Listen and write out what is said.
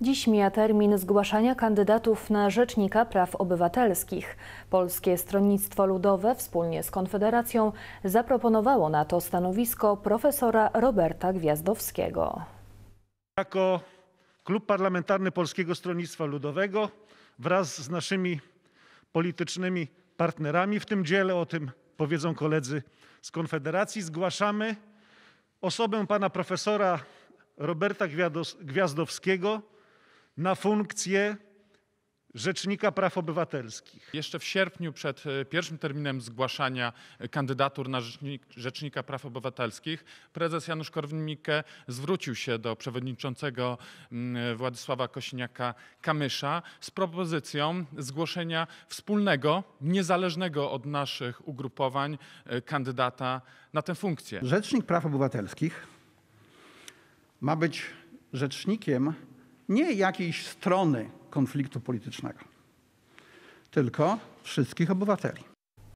Dziś mija termin zgłaszania kandydatów na Rzecznika Praw Obywatelskich. Polskie Stronnictwo Ludowe wspólnie z Konfederacją zaproponowało na to stanowisko profesora Roberta Gwiazdowskiego. Jako Klub Parlamentarny Polskiego Stronnictwa Ludowego wraz z naszymi politycznymi partnerami w tym dziele, o tym powiedzą koledzy z Konfederacji, zgłaszamy osobę pana profesora Roberta Gwiazdowskiego na funkcję Rzecznika Praw Obywatelskich. Jeszcze w sierpniu, przed e, pierwszym terminem zgłaszania kandydatur na Rzecznik, Rzecznika Praw Obywatelskich, prezes Janusz Korwin-Mikke zwrócił się do przewodniczącego mm, Władysława Kosiniaka-Kamysza z propozycją zgłoszenia wspólnego, niezależnego od naszych ugrupowań e, kandydata na tę funkcję. Rzecznik Praw Obywatelskich ma być rzecznikiem nie jakiejś strony konfliktu politycznego, tylko wszystkich obywateli.